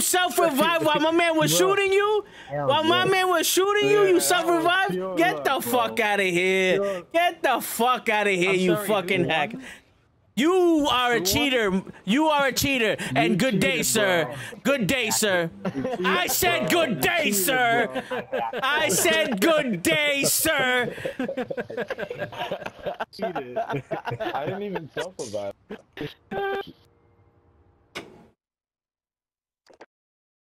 self revive while my man was shooting you? while my man was shooting yeah, you, you self revive? Get the fuck out of here. Get the fuck out of here, I'm you sorry, fucking hack. You are a cheater. You are a cheater. And good day, sir. Good day, sir. I said good day, sir. I said good day, sir. Cheated. I didn't even self revive.